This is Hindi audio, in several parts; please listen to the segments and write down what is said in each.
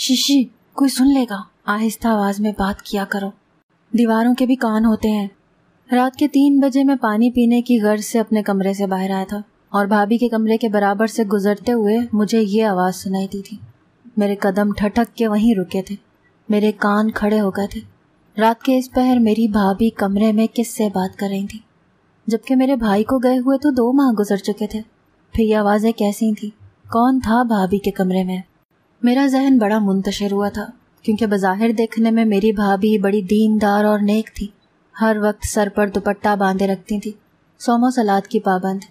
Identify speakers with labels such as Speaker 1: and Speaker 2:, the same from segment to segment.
Speaker 1: शीशी कोई सुन लेगा आहिस्ता आवाज में बात किया करो दीवारों के भी कान होते हैं रात के तीन बजे मैं पानी पीने की गर्ज से अपने कमरे से बाहर आया था और भाभी के कमरे के बराबर से गुजरते हुए मुझे ये आवाज़ सुनाई दी थी मेरे कदम ठटक के वहीं रुके थे मेरे कान खड़े हो गए थे रात के इस पहर मेरी भाभी कमरे में किस से बात कर रही थी जबकि मेरे भाई को गए हुए तो दो माह गुजर चुके थे फिर ये आवाज़ें कैसी थी कौन था भाभी के कमरे में मेरा जहन बड़ा मुंतशर हुआ था क्योंकि बज़ाहिर देखने में मेरी भाभी बड़ी दीनदार और नेक थी हर वक्त सर पर दुपट्टा बांधे रखती थी सोमो सलाद की पाबंद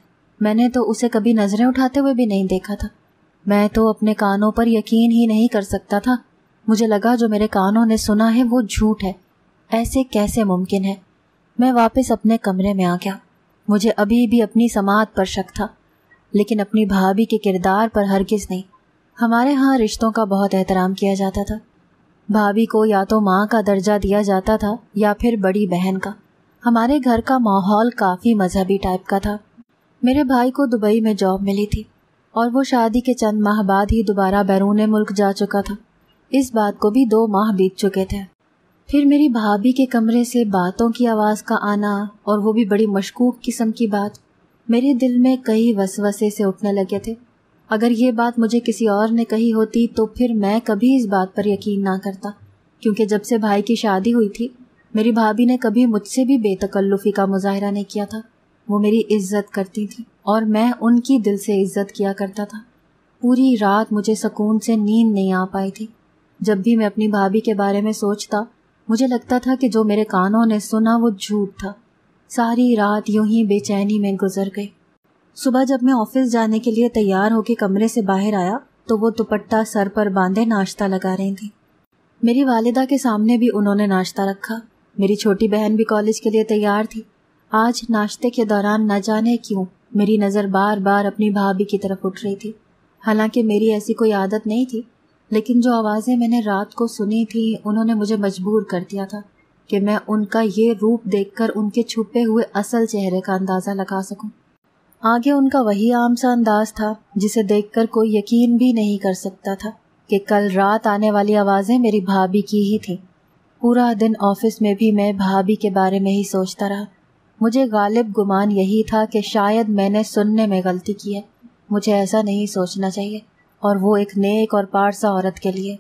Speaker 1: मैंने तो उसे कभी नज़रें उठाते हुए भी नहीं देखा था मैं तो अपने कानों पर यकीन ही नहीं कर सकता था मुझे लगा जो मेरे कानों ने सुना है वो झूठ है ऐसे कैसे मुमकिन है मैं वापस अपने कमरे में आ गया मुझे अभी भी अपनी समात पर शक था लेकिन अपनी भाभी के किरदार पर हरगिज़ नहीं हमारे यहाँ रिश्तों का बहुत एहतराम किया जाता था भाभी को या तो माँ का दर्जा दिया जाता था या फिर बड़ी बहन का हमारे घर का माहौल काफ़ी मजहबी टाइप का था मेरे भाई को दुबई में जॉब मिली थी और वो शादी के चंद माह बाद ही दोबारा बैरून मुल्क जा चुका था इस बात को भी दो माह बीत चुके थे फिर मेरी भाभी के कमरे से बातों की आवाज़ का आना और वो भी बड़ी मशकूक किस्म की बात मेरे दिल में कई वसवसे से उठने लगे थे अगर ये बात मुझे किसी और ने कही होती तो फिर मैं कभी इस बात पर यकीन ना करता क्योंकि जब से भाई की शादी हुई थी मेरी भाभी ने कभी मुझसे भी बेतकल्लुफ़ी का मुजाहरा नहीं किया था वो मेरी इज्जत करती थी और मैं उनकी दिल से इज्जत किया करता था पूरी रात मुझे सुकून से नींद नहीं आ पाई थी जब भी मैं अपनी भाभी के बारे में सोचता मुझे लगता था कि जो मेरे कानों ने सुना वो झूठ था सारी रात यूं ही बेचैनी में गुजर गई सुबह जब मैं ऑफिस जाने के लिए तैयार होकर कमरे से बाहर आया तो वो दुपट्टा सर पर बांधे नाश्ता लगा रही थी मेरी वालिदा के सामने भी उन्होंने नाश्ता रखा मेरी छोटी बहन भी कॉलेज के लिए तैयार थी आज नाश्ते के दौरान न जाने क्यों मेरी नज़र बार बार अपनी भाभी की तरफ उठ रही थी हालांकि मेरी ऐसी कोई आदत नहीं थी लेकिन जो आवाज़ें मैंने रात को सुनी थी उन्होंने मुझे मजबूर कर दिया था कि मैं उनका ये रूप देखकर उनके छुपे हुए असल चेहरे का अंदाज़ा लगा सकूं। आगे उनका वही आम सा अंदाज था जिसे देखकर कोई यकीन भी नहीं कर सकता था कि कल रात आने वाली आवाज़ें मेरी भाभी की ही थी पूरा दिन ऑफिस में भी मैं भाभी के बारे में ही सोचता रहा मुझे गालिब गुमान यही था कि शायद मैंने सुनने में गलती की है मुझे ऐसा नहीं सोचना चाहिए और वो एक नेक और पारसा औरत के लिए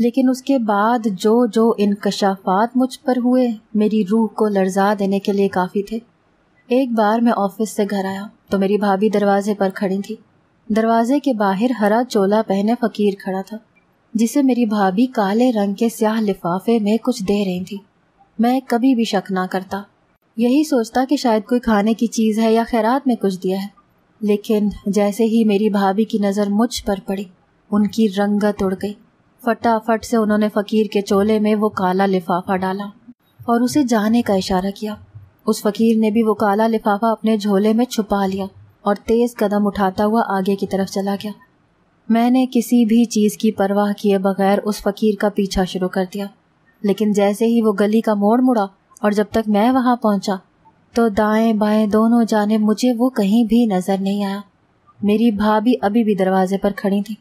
Speaker 1: लेकिन उसके बाद जो जो इनकशाफात मुझ पर हुए मेरी रूह को लर्जा देने के लिए काफ़ी थे एक बार मैं ऑफिस से घर आया तो मेरी भाभी दरवाजे पर खड़ी थी दरवाजे के बाहर हरा चोला पहने फकीर खड़ा था जिसे मेरी भाभी काले रंग के स्याह लिफाफे में कुछ दे रही थी मैं कभी भी शक ना करता यही सोचता कि शायद कोई खाने की चीज़ है या खैरात में कुछ दिया है लेकिन जैसे ही मेरी भाभी की नज़र मुझ पर पड़ी उनकी रंगत उड़ गई फटाफट से उन्होंने फ़कीर के चोले में वो काला लिफाफा डाला और उसे जाने का इशारा किया उस फकीर ने भी वो काला लिफाफा अपने झोले में छुपा लिया और तेज कदम उठाता हुआ आगे की तरफ चला गया मैंने किसी भी चीज़ की परवाह किए बगैर उस फकीर का पीछा शुरू कर दिया लेकिन जैसे ही वो गली का मोड़ मुड़ा और जब तक मैं वहां पहुंचा तो दाएं बाएं दोनों जाने मुझे वो कहीं भी नज़र नहीं आया मेरी भाभी अभी भी दरवाजे पर खड़ी थी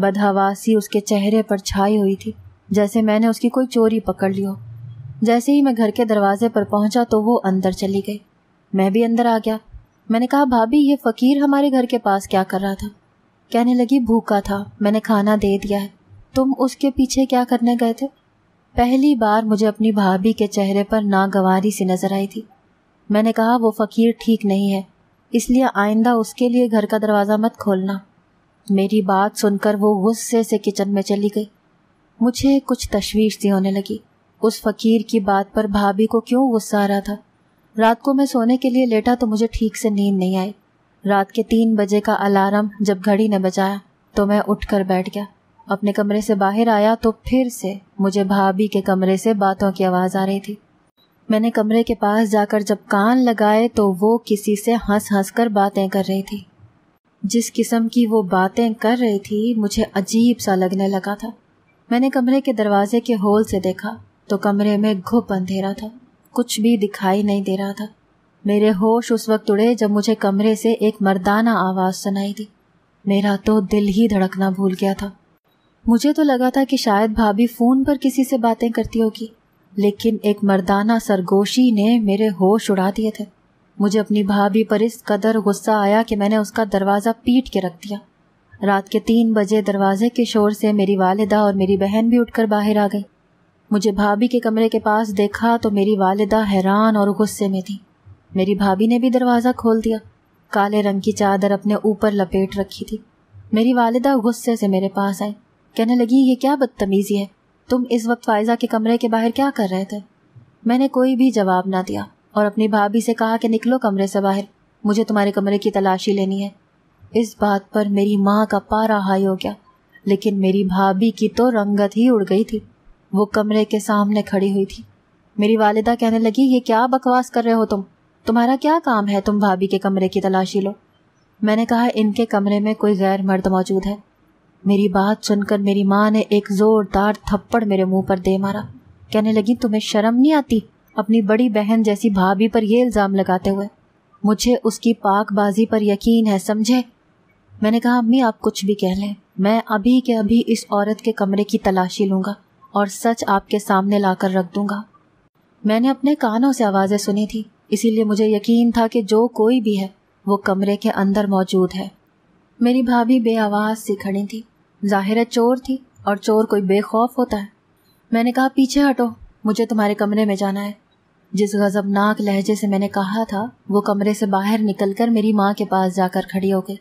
Speaker 1: बदहवासी उसके चेहरे पर छाई हुई थी जैसे मैंने उसकी कोई चोरी पकड़ ली हो जैसे ही मैं घर के दरवाजे पर पहुंचा तो वो अंदर चली गई मैं भी अंदर आ गया मैंने कहा भाभी ये फ़कीर हमारे घर के पास क्या कर रहा था कहने लगी भूखा था मैंने खाना दे दिया है तुम उसके पीछे क्या करने गए थे पहली बार मुझे अपनी भाभी के चेहरे पर नागवारी सी नजर आई थी मैंने कहा वो फ़कीर ठीक नहीं है इसलिए आइंदा उसके लिए घर का दरवाज़ा मत खोलना मेरी बात सुनकर वो गुस्से से किचन में चली गई मुझे कुछ तशवीश सी होने लगी उस फकीर की बात पर भाभी को क्यों गुस्सा आ रहा था रात को मैं सोने के लिए लेटा तो मुझे ठीक से नींद नहीं आई रात के तीन बजे का अलार्म जब घड़ी ने बजाया तो मैं उठकर बैठ गया अपने कमरे से बाहर आया तो फिर से मुझे भाभी के कमरे से बातों की आवाज़ आ रही थी मैंने कमरे के पास जाकर जब कान लगाए तो वो किसी से हंस हंस कर बातें कर रही थी जिस किस्म की वो बातें कर रही थी मुझे अजीब सा लगने लगा था मैंने कमरे के दरवाजे के होल से देखा तो कमरे में घुप अंधेरा था कुछ भी दिखाई नहीं दे रहा था मेरे होश उस वक्त उड़े जब मुझे कमरे से एक मर्दाना आवाज़ सुनाई दी मेरा तो दिल ही धड़कना भूल गया था मुझे तो लगा था कि शायद भाभी फ़ोन पर किसी से बातें करती होगी लेकिन एक मर्दाना सरगोशी ने मेरे होश उड़ा दिए थे मुझे अपनी भाभी पर इस कदर गुस्सा आया कि मैंने उसका दरवाज़ा पीट के रख दिया रात के तीन बजे दरवाजे के शोर से मेरी वालिदा और मेरी बहन भी उठकर बाहर आ गई मुझे भाभी के कमरे के पास देखा तो मेरी वालदा हैरान और गुस्से में थी मेरी भाभी ने भी दरवाज़ा खोल दिया काले रंग की चादर अपने ऊपर लपेट रखी थी मेरी वालदा गुस्से से मेरे पास आई कहने लगी ये क्या बदतमीज़ी है तुम इस वक्त फायजा के कमरे के बाहर क्या कर रहे थे मैंने कोई भी जवाब ना दिया और अपनी भाभी से कहा कि निकलो कमरे से बाहर मुझे तुम्हारे कमरे की तलाशी लेनी है इस बात पर मेरी माँ का पारा हाई हो गया लेकिन मेरी भाभी की तो रंगत ही उड़ गई थी वो कमरे के सामने खड़ी हुई थी मेरी वालिदा कहने लगी ये क्या बकवास कर रहे हो तुम तुम्हारा क्या काम है तुम भाभी के कमरे की तलाशी लो मैंने कहा इनके कमरे में कोई गैर मर्द मौजूद है मेरी बात सुनकर मेरी माँ ने एक ज़ोरदार थप्पड़ मेरे मुंह पर दे मारा कहने लगी तुम्हें शर्म नहीं आती अपनी बड़ी बहन जैसी भाभी पर यह इल्ज़ाम लगाते हुए मुझे उसकी पाकबाजी पर यकीन है समझे मैंने कहा अम्मी आप कुछ भी कह लें मैं अभी के अभी इस औरत के कमरे की तलाशी लूंगा और सच आपके सामने लाकर रख दूंगा मैंने अपने कानों से आवाज़ें सुनी थी इसीलिए मुझे यकीन था कि जो कोई भी है वो कमरे के अंदर मौजूद है मेरी भाभी आवाज सी खड़ी थी जाहिर है चोर थी और चोर कोई बेखौफ होता है मैंने कहा पीछे हटो मुझे तुम्हारे कमरे में जाना है जिस गज़बनाक लहजे से मैंने कहा था वो कमरे से बाहर निकलकर मेरी माँ के पास जाकर खड़ी हो गई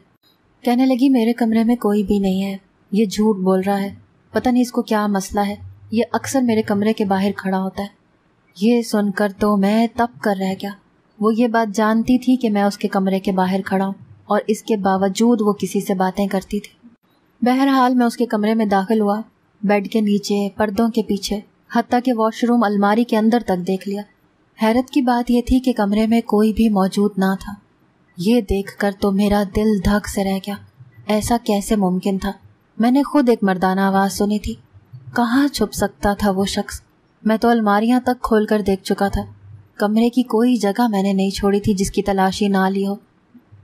Speaker 1: कहने लगी मेरे कमरे में कोई भी नहीं है ये झूठ बोल रहा है पता नहीं इसको क्या मसला है ये अक्सर मेरे कमरे के बाहर खड़ा होता है ये सुनकर तो मैं तप कर रह गया वो ये बात जानती थी कि मैं उसके कमरे के बाहर खड़ा हूँ और इसके बावजूद वो किसी से बातें करती थी बहरहाल मैं उसके कमरे में दाखिल हुआ बेड के नीचे पर्दों के पीछे हती के वॉशरूम अलमारी के अंदर तक देख लिया हैरत की बात यह थी कि कमरे में कोई भी मौजूद ना था ये देखकर तो मेरा दिल धक से रह गया ऐसा कैसे मुमकिन था मैंने खुद एक मर्दाना आवाज़ सुनी थी कहाँ छुप सकता था वो शख्स मैं तो अलमारियां तक खोल कर देख चुका था कमरे की कोई जगह मैंने नहीं छोड़ी थी जिसकी तलाशी ना ली हो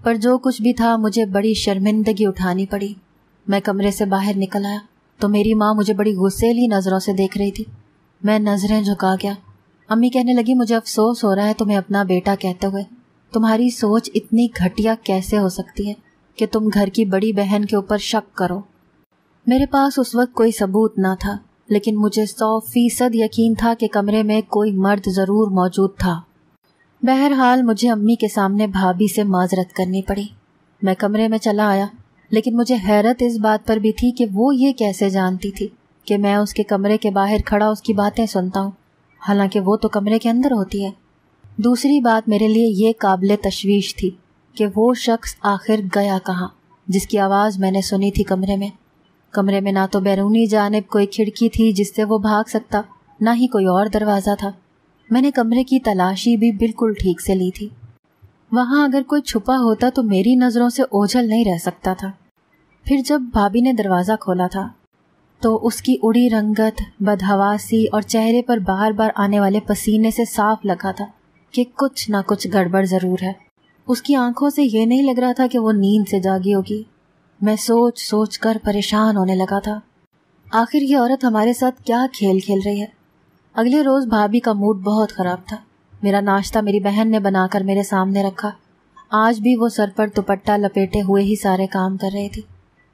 Speaker 1: पर जो कुछ भी था मुझे बड़ी शर्मिंदगी उठानी पड़ी मैं कमरे से बाहर निकल आया तो मेरी माँ मुझे बड़ी गुस्सेली नज़रों से देख रही थी मैं नज़रें झुका गया अम्मी कहने लगी मुझे अफसोस हो रहा है तुम्हें अपना बेटा कहते हुए तुम्हारी सोच इतनी घटिया कैसे हो सकती है कि तुम घर की बड़ी बहन के ऊपर शक करो मेरे पास उस वक्त कोई सबूत ना था लेकिन मुझे सौ फीसद यकीन था कि कमरे में कोई मर्द ज़रूर मौजूद था बहरहाल मुझे अम्मी के सामने भाभी से माजरत करनी पड़ी मैं कमरे में चला आया लेकिन मुझे हैरत इस बात पर भी थी कि वो ये कैसे जानती थी कि मैं उसके कमरे के बाहर खड़ा उसकी बातें सुनता हूँ हालांकि वो तो कमरे के अंदर होती है दूसरी बात मेरे लिए ये काबिल तशवीश थी कि वो शख्स आखिर गया कहाँ जिसकी आवाज़ मैंने सुनी थी कमरे में कमरे में ना तो बैरूनी जानब कोई खिड़की थी जिससे वो भाग सकता ना ही कोई और दरवाज़ा था मैंने कमरे की तलाशी भी बिल्कुल ठीक से ली थी वहां अगर कोई छुपा होता तो मेरी नज़रों से ओझल नहीं रह सकता था फिर जब भाभी ने दरवाज़ा खोला था तो उसकी उड़ी रंगत बदहवासी और चेहरे पर बार बार आने वाले पसीने से साफ लगा था कि कुछ ना कुछ गड़बड़ ज़रूर है उसकी आंखों से ये नहीं लग रहा था कि वो नींद से जागी होगी मैं सोच सोच कर परेशान होने लगा था आखिर ये औरत हमारे साथ क्या खेल खेल रही है अगले रोज़ भाभी का मूड बहुत ख़राब था मेरा नाश्ता मेरी बहन ने बनाकर मेरे सामने रखा आज भी वो सर पर दुपट्टा लपेटे हुए ही सारे काम कर रही थी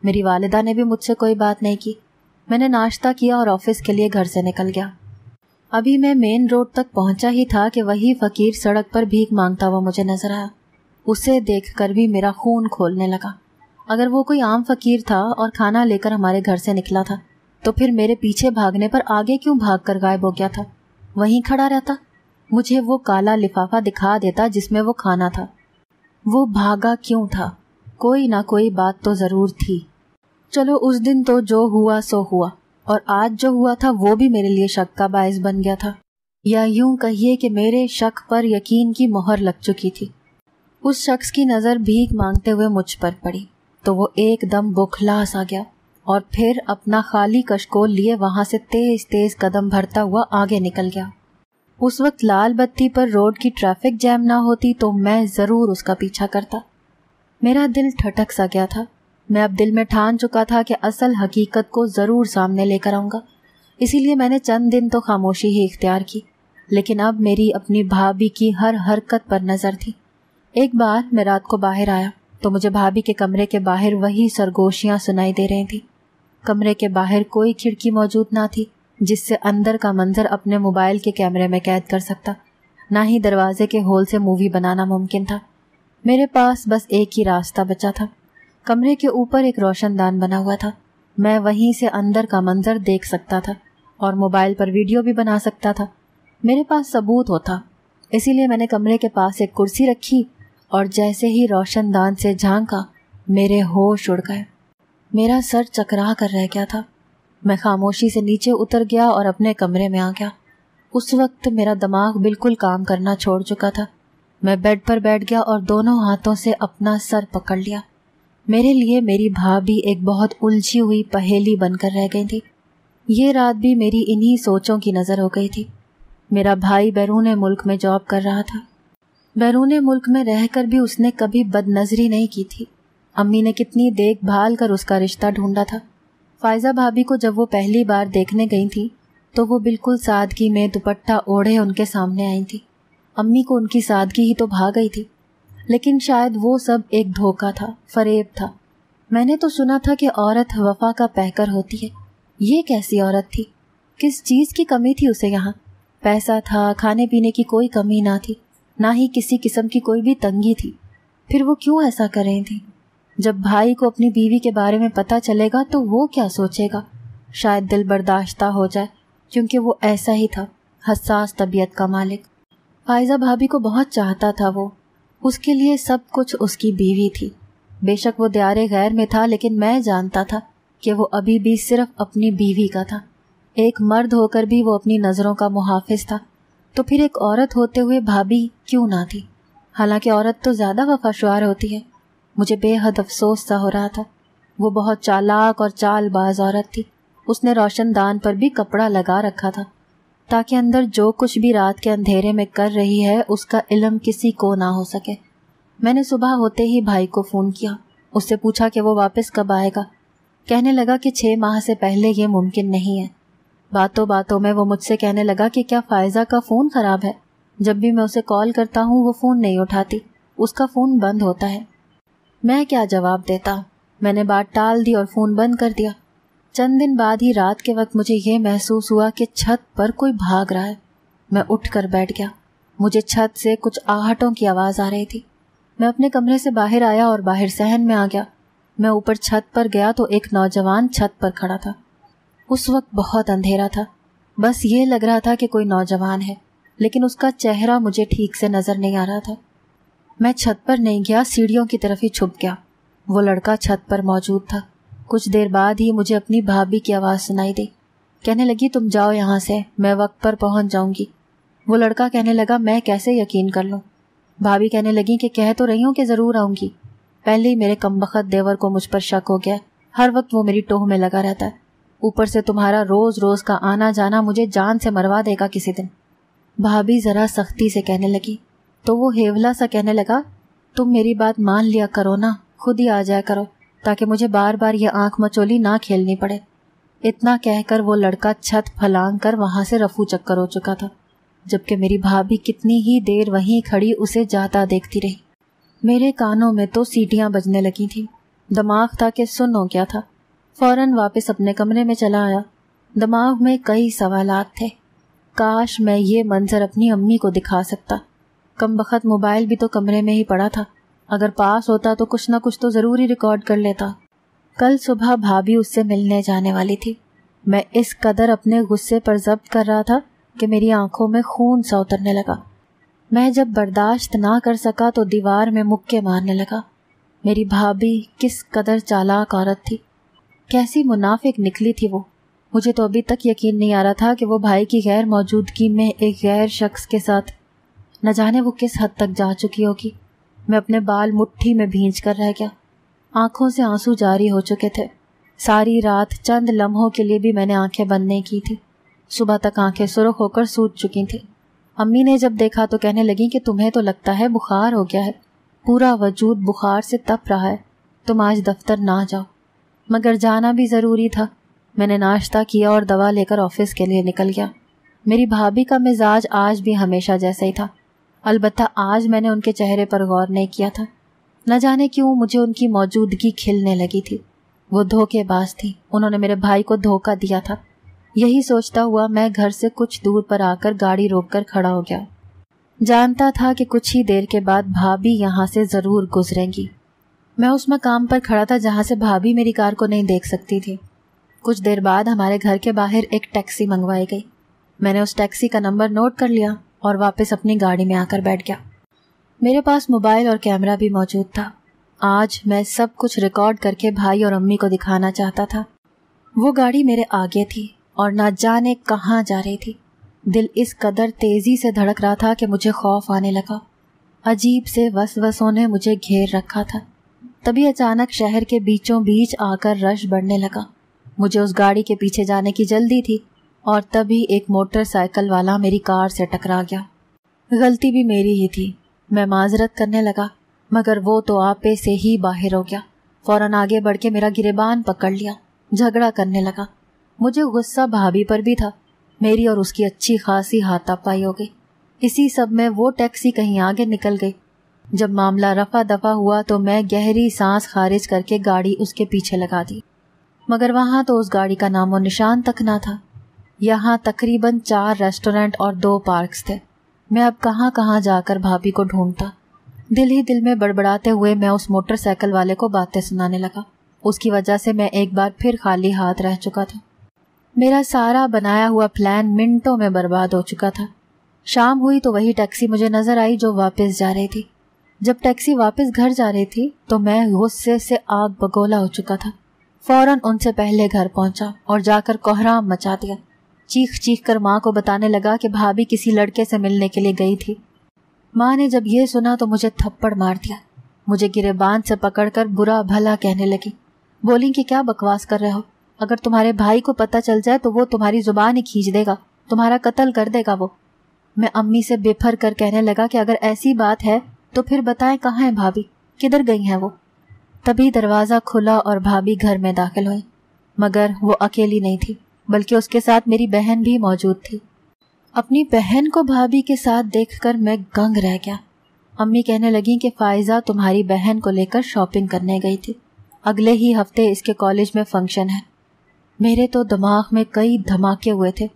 Speaker 1: मेरी वालदा ने भी मुझसे कोई बात नहीं की मैंने नाश्ता किया और ऑफिस के लिए घर से निकल गया अभी मैं मेन रोड तक पहुंचा ही था कि वही फ़कीर सड़क पर भीख मांगता हुआ मुझे नजर आया उसे देखकर भी मेरा खून खोलने लगा अगर वो कोई आम फकीर था और खाना लेकर हमारे घर से निकला था तो फिर मेरे पीछे भागने पर आगे क्यों भाग कर गायब हो गया था वहीं खड़ा रहता मुझे वो काला लिफाफा दिखा देता जिसमें वो खाना था वो भागा क्यों था कोई ना कोई बात तो ज़रूर थी चलो उस दिन तो जो हुआ सो हुआ और आज जो हुआ था वो भी मेरे लिए शक का बायस बन गया था या यूं कहिए कि मेरे शक पर यकीन की मोहर लग चुकी थी उस शख्स की नज़र भीख मांगते हुए मुझ पर पड़ी तो वो एकदम बुखलास आ गया और फिर अपना खाली कशकोल लिए वहां से तेज तेज कदम भरता हुआ आगे निकल गया उस वक्त लाल बत्ती पर रोड की ट्रैफिक जैम ना होती तो मैं ज़रूर उसका पीछा करता मेरा दिल ठटक सा गया था मैं अब दिल में ठान चुका था कि असल हकीकत को ज़रूर सामने लेकर आऊंगा इसीलिए मैंने चंद दिन तो खामोशी ही इख्तियार की लेकिन अब मेरी अपनी भाभी की हर हरकत पर नज़र थी एक बार मैं रात को बाहर आया तो मुझे भाभी के कमरे के बाहर वही सरगोशियाँ सुनाई दे रही थी कमरे के बाहर कोई खिड़की मौजूद ना थी जिससे अंदर का मंजर अपने मोबाइल के कैमरे में कैद कर सकता ना ही दरवाजे के होल से मूवी बनाना मुमकिन था मेरे पास बस एक ही रास्ता बचा था कमरे के ऊपर एक रोशनदान बना हुआ था मैं वहीं से अंदर का मंजर देख सकता था और मोबाइल पर वीडियो भी बना सकता था मेरे पास सबूत होता इसीलिए मैंने कमरे के पास एक कुर्सी रखी और जैसे ही रोशनदान से झांका मेरे होश उड़ गए मेरा सर चकरा कर रह गया था मैं खामोशी से नीचे उतर गया और अपने कमरे में आ गया उस वक्त मेरा दिमाग बिल्कुल काम करना छोड़ चुका था मैं बेड पर बैठ गया और दोनों हाथों से अपना सर पकड़ लिया मेरे लिए मेरी भाभी एक बहुत उलझी हुई पहेली बनकर रह गई थी ये रात भी मेरी इन्हीं सोचों की नज़र हो गई थी मेरा भाई बैरून मुल्क में जॉब कर रहा था बैरून मुल्क में रहकर भी उसने कभी बदनजरी नहीं की थी अम्मी ने कितनी देखभाल कर उसका रिश्ता ढूंढा था फायजा भाभी को जब वो पहली बार देखने गई थी तो वो बिल्कुल सादगी में दुपट्टा ओढ़े उनके सामने आई थी अम्मी को उनकी सादगी ही तो भा गई थी लेकिन शायद वो सब एक धोखा था फरेब था मैंने तो सुना था कि औरत वफा का पहकर होती है ये कैसी औरत थी किस चीज़ की कमी थी उसे यहाँ पैसा था खाने पीने की कोई कमी ना थी ना ही किसी किस्म की कोई भी तंगी थी फिर वो क्यों ऐसा कर रही थी जब भाई को अपनी बीवी के बारे में पता चलेगा तो वो क्या सोचेगा शायद दिल बर्दाश्ता हो जाए क्योंकि वो ऐसा ही था हसास तबीयत का मालिक फायजा भाभी को बहुत चाहता था वो उसके लिए सब कुछ उसकी बीवी थी बेशक वो दियारे गैर में था लेकिन मैं जानता था कि वो अभी भी सिर्फ अपनी बीवी का था एक मर्द होकर भी वो अपनी नज़रों का मुहाफिज था तो फिर एक औरत होते हुए भाभी क्यों ना थी हालांकि औरत तो ज़्यादा वफाशुआर होती है मुझे बेहद अफसोस सा हो रहा था वो बहुत चालाक और चालबाज औरत थी उसने रोशनदान पर भी कपड़ा लगा रखा था ताकि अंदर जो कुछ भी रात के अंधेरे में कर रही है उसका इलम किसी को ना हो सके मैंने सुबह होते ही भाई को फ़ोन किया उससे पूछा कि वो वापस कब आएगा कहने लगा कि छः माह से पहले ये मुमकिन नहीं है बातों बातों में वो मुझसे कहने लगा कि क्या फायजा का फ़ोन ख़राब है जब भी मैं उसे कॉल करता हूँ वो फ़ोन नहीं उठाती उसका फ़ोन बंद होता है मैं क्या जवाब देता मैंने बात टाल दी और फ़ोन बंद कर दिया चंद दिन बाद ही रात के वक्त मुझे यह महसूस हुआ कि छत पर कोई भाग रहा है मैं उठ बैठ गया मुझे छत से कुछ आहटों की आवाज़ आ रही थी मैं अपने कमरे से बाहर आया और बाहर सहन में आ गया मैं ऊपर छत पर गया तो एक नौजवान छत पर खड़ा था उस वक्त बहुत अंधेरा था बस ये लग रहा था कि कोई नौजवान है लेकिन उसका चेहरा मुझे ठीक से नज़र नहीं आ रहा था मैं छत पर नहीं गया सीढ़ियों की तरफ ही छुप गया वो लड़का छत पर मौजूद था कुछ देर बाद ही मुझे अपनी भाभी की आवाज़ सुनाई दी कहने लगी तुम जाओ यहाँ से मैं वक्त पर पहुँच जाऊँगी वो लड़का कहने लगा मैं कैसे यकीन कर लूँ भाभी कहने लगी कि कह तो रही हूँ कि ज़रूर आऊँगी पहले ही मेरे कमबख्त देवर को मुझ पर शक हो गया हर वक्त वो मेरी टोह में लगा रहता है ऊपर से तुम्हारा रोज रोज का आना जाना मुझे जान से मरवा देगा किसी दिन भाभी जरा सख्ती से कहने लगी तो वो हेवला सा कहने लगा तुम मेरी बात मान लिया करो ना खुद ही आ जाया करो ताकि मुझे बार बार ये आंख मचोली ना खेलनी पड़े इतना कहकर वो लड़का छत फलांग कर वहां से रफू चक्कर हो चुका था जबकि मेरी भाभी कितनी ही देर वहीं खड़ी उसे जाता देखती रही मेरे कानों में तो सीटियां बजने लगी थी दिमाग था कि सुन हो गया था फौरन वापस अपने कमरे में चला आया दिमाग में कई सवाल थे काश मैं ये मंजर अपनी अम्मी को दिखा सकता कम बखत मोबाइल भी तो कमरे में ही पड़ा था अगर पास होता तो कुछ ना कुछ तो ज़रूरी रिकॉर्ड कर लेता कल सुबह भाभी उससे मिलने जाने वाली थी मैं इस कदर अपने गुस्से पर जब्त कर रहा था कि मेरी आंखों में खून सा उतरने लगा मैं जब बर्दाश्त ना कर सका तो दीवार में मुक्के मारने लगा मेरी भाभी किस कदर चालाक औरत थी कैसी मुनाफिक निकली थी वो मुझे तो अभी तक यकीन नहीं आ रहा था कि वो भाई की गैर मौजूदगी में एक गैर शख्स के साथ न जाने वो किस हद तक जा चुकी होगी मैं अपने बाल मुट्ठी में भींच कर रह गया आंखों से आंसू जारी हो चुके थे सारी रात चंद लम्हों के लिए भी मैंने आंखें बंद नहीं की थी सुबह तक आंखें सुरख होकर सूझ चुकी थी अम्मी ने जब देखा तो कहने लगी कि तुम्हें तो लगता है बुखार हो गया है पूरा वजूद बुखार से तप रहा है तुम आज दफ्तर ना जाओ मगर जाना भी ज़रूरी था मैंने नाश्ता किया और दवा लेकर ऑफिस के लिए निकल गया मेरी भाभी का मिजाज आज भी हमेशा जैसा ही था अलबत् आज मैंने उनके चेहरे पर गौर नहीं किया था न जाने क्यों मुझे उनकी मौजूदगी खिलने लगी थी वो धोखेबाज थी उन्होंने मेरे भाई को धोखा दिया था यही सोचता हुआ मैं घर से कुछ दूर पर आकर गाड़ी रोककर खड़ा हो गया जानता था कि कुछ ही देर के बाद भाभी यहाँ से ज़रूर गुजरेंगी मैं उस मकाम पर खड़ा था जहाँ से भाभी मेरी कार को नहीं देख सकती थी कुछ देर बाद हमारे घर के बाहर एक टैक्सी मंगवाई गई मैंने उस टैक्सी का नंबर नोट कर लिया और वापस अपनी गाड़ी में आकर बैठ गया मेरे पास मोबाइल और कैमरा भी मौजूद था आज मैं सब कुछ रिकॉर्ड करके भाई और अम्मी को दिखाना चाहता था वो गाड़ी मेरे आगे थी और ना जाने कहाँ जा रही थी दिल इस कदर तेज़ी से धड़क रहा था कि मुझे खौफ आने लगा अजीब से वसों ने मुझे घेर रखा था तभी अचानक शहर के बीचों बीच आकर रश बढ़ने लगा मुझे उस गाड़ी के पीछे जाने की जल्दी थी और तभी एक मोटरसाइकिल वाला मेरी कार से टकरा गया गलती भी मेरी ही थी मैं माजरत करने लगा मगर वो तो आपे से ही बाहर हो गया फौरन आगे बढ़ के मेरा गिरेबान पकड़ लिया झगड़ा करने लगा मुझे गुस्सा भाभी पर भी था मेरी और उसकी अच्छी खासी हाथापाई हो गई इसी सब में वो टैक्सी कहीं आगे निकल गई जब मामला रफा दफा हुआ तो मैं गहरी सांस खारिज करके गाड़ी उसके पीछे लगा दी मगर वहां तो उस गाड़ी का नामो निशान तक ना था यहाँ तकरीबन चार रेस्टोरेंट और दो पार्क्स थे मैं अब कहाँ कहाँ जाकर भाभी को ढूंढता दिल ही दिल में बड़बड़ाते हुए मैं उस मोटरसाइकिल वाले को बातें सुनाने लगा उसकी वजह से मैं एक बार फिर खाली हाथ रह चुका था मेरा सारा बनाया हुआ प्लान मिनटों में बर्बाद हो चुका था शाम हुई तो वही टैक्सी मुझे नजर आई जो वापस जा रही थी जब टैक्सी वापस घर जा रही थी तो मैं गुस्से से आग बगोला हो चुका था फौरन उनसे पहले घर पहुंचा और जाकर कोहराम मचा दिया चीख चीख कर माँ को बताने लगा कि भाभी किसी लड़के से मिलने के लिए गई थी माँ ने जब यह सुना तो मुझे थप्पड़ मार दिया मुझे गिरेबान से पकड़कर बुरा भला कहने लगी बोली कि क्या बकवास कर रहे हो अगर तुम्हारे भाई को पता चल जाए तो वो तुम्हारी जुबान ही खींच देगा तुम्हारा कत्ल कर देगा वो मैं अम्मी से बेफर कर कहने लगा कि अगर ऐसी बात है तो फिर बताएं कहाँ है भाभी किधर गई हैं वो तभी दरवाज़ा खुला और भाभी घर में दाखिल हुई मगर वो अकेली नहीं थी बल्कि उसके साथ मेरी बहन भी मौजूद थी अपनी बहन को भाभी के साथ देखकर मैं गंग रह गया अम्मी कहने लगी कि फायजा तुम्हारी बहन को लेकर शॉपिंग करने गई थी अगले ही हफ्ते इसके कॉलेज में फंक्शन है मेरे तो दिमाग में कई धमाके हुए थे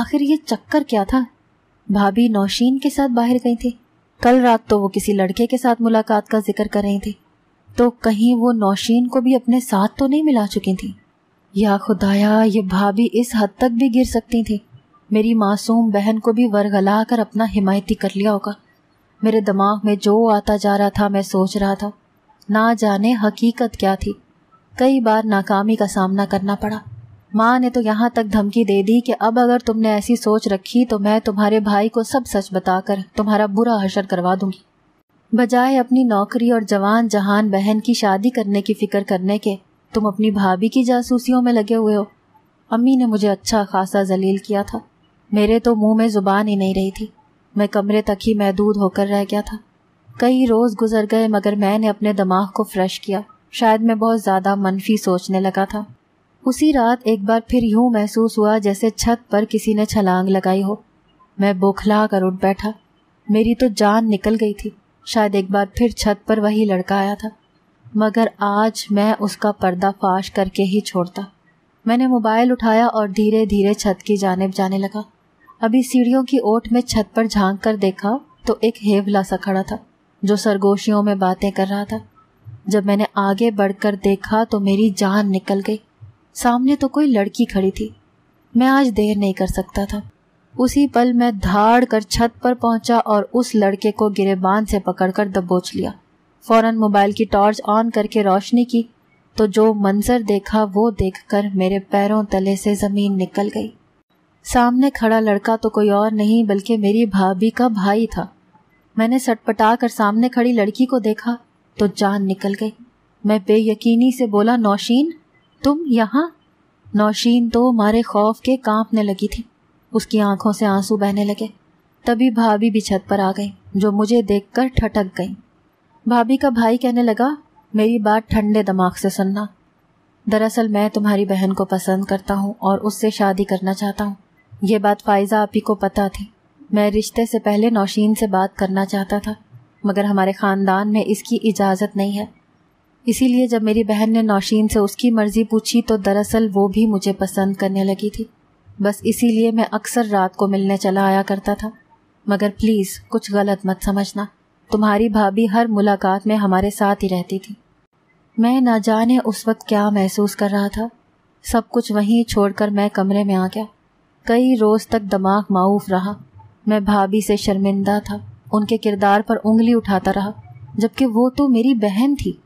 Speaker 1: आखिर ये चक्कर क्या था भाभी नौशीन के साथ बाहर गई थी कल रात तो वो किसी लड़के के साथ मुलाकात का जिक्र कर रही थी तो कहीं वो नौशीन को भी अपने साथ तो नहीं मिला चुकी थी या खुदाया ये भाभी इस हद तक भी गिर सकती थी मेरी मासूम बहन को भी वरगला कर अपना हिमायती कर लिया होगा मेरे दिमाग में जो आता जा रहा था मैं सोच रहा था ना जाने हकीकत क्या थी कई बार नाकामी का सामना करना पड़ा माँ ने तो यहाँ तक धमकी दे दी कि अब अगर तुमने ऐसी सोच रखी तो मैं तुम्हारे भाई को सब सच बताकर तुम्हारा बुरा हशर करवा दूंगी बजाय अपनी नौकरी और जवान जहान बहन की शादी करने की फिक्र करने के तुम अपनी भाभी की जासूसियों में लगे हुए हो अम्मी ने मुझे अच्छा खासा जलील किया था मेरे तो मुंह में ज़ुबान ही नहीं रही थी मैं कमरे तक ही महदूद होकर रह गया था कई रोज़ गुजर गए मगर मैंने अपने दिमाग को फ्रेश किया शायद मैं बहुत ज़्यादा मनफी सोचने लगा था उसी रात एक बार फिर यूं महसूस हुआ जैसे छत पर किसी ने छलांग लगाई हो मैं बौखला कर उठ बैठा मेरी तो जान निकल गई थी शायद एक बार फिर छत पर वही लड़का आया था मगर आज मैं उसका पर्दाफाश करके ही छोड़ता मैंने मोबाइल उठाया और धीरे धीरे छत की जानब जाने लगा अभी सीढ़ियों की ओट में छत पर झांक कर देखा तो एक हेवला सा खड़ा था जो सरगोशियों में बातें कर रहा था जब मैंने आगे बढ़कर देखा तो मेरी जान निकल गई सामने तो कोई लड़की खड़ी थी मैं आज देर नहीं कर सकता था उसी पल मैं धाड़ कर छत पर पहुंचा और उस लड़के को गिरेबान से पकड़कर दबोच लिया फौरन मोबाइल की टॉर्च ऑन करके रोशनी की तो जो मंजर देखा वो देखकर मेरे पैरों तले से ज़मीन निकल गई सामने खड़ा लड़का तो कोई और नहीं बल्कि मेरी भाभी का भाई था मैंने सटपटा कर सामने खड़ी लड़की को देखा तो जान निकल गई मैं बेयकीनी से बोला नौशीन तुम यहाँ नौशीन तो मारे खौफ के कांपने लगी थी उसकी आंखों से आंसू बहने लगे तभी भाभी भी छत पर आ गई जो मुझे देखकर ठटक गई भाभी का भाई कहने लगा मेरी बात ठंडे दिमाग से सुनना दरअसल मैं तुम्हारी बहन को पसंद करता हूँ और उससे शादी करना चाहता हूँ ये बात फायजा आप ही को पता थी मैं रिश्ते से पहले नौशीन से बात करना चाहता था मगर हमारे ख़ानदान में इसकी इजाज़त नहीं है इसीलिए जब मेरी बहन ने नौशीन से उसकी मर्ज़ी पूछी तो दरअसल वो भी मुझे पसंद करने लगी थी बस इसीलिए मैं अक्सर रात को मिलने चला आया करता था मगर प्लीज़ कुछ गलत मत समझना तुम्हारी भाभी हर मुलाकात में हमारे साथ ही रहती थी मैं ना जाने उस वक्त क्या महसूस कर रहा था सब कुछ वहीं छोड़कर मैं कमरे में आ गया कई रोज़ तक दिमाग माऊफ रहा मैं भाभी से शर्मिंदा था उनके किरदार पर उंगली उठाता रहा जबकि वो तो मेरी बहन थी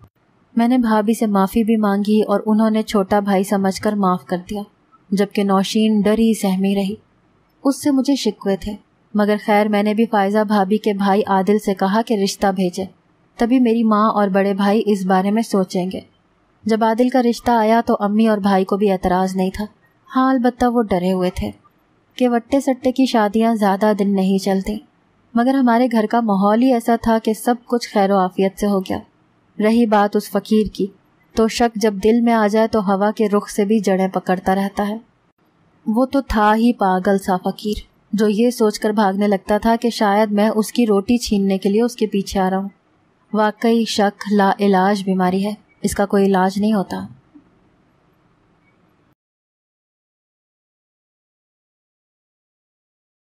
Speaker 1: मैंने भाभी से माफ़ी भी मांगी और उन्होंने छोटा भाई समझकर माफ़ कर दिया जबकि नौशीन डरी सहमी रही उससे मुझे शिकवे थे मगर खैर मैंने भी फायज़ा भाभी के भाई आदिल से कहा कि रिश्ता भेजे तभी मेरी माँ और बड़े भाई इस बारे में सोचेंगे जब आदिल का रिश्ता आया तो अम्मी और भाई को भी एतराज़ नहीं था हाँ अलबत्त वो डरे हुए थे कि वट्टे सट्टे की शादियाँ ज़्यादा दिन नहीं चलती मगर हमारे घर का माहौल ही ऐसा था कि सब कुछ खैर आफियत से हो गया रही बात उस फकीर की तो शक जब दिल में आ जाए तो हवा के रुख से भी जड़ें पकड़ता रहता है वो तो था ही पागल सा फकीर जो ये सोचकर भागने लगता था कि शायद मैं उसकी रोटी छीनने के लिए उसके पीछे आ रहा हूँ वाकई शक ला इलाज बीमारी है इसका कोई इलाज नहीं होता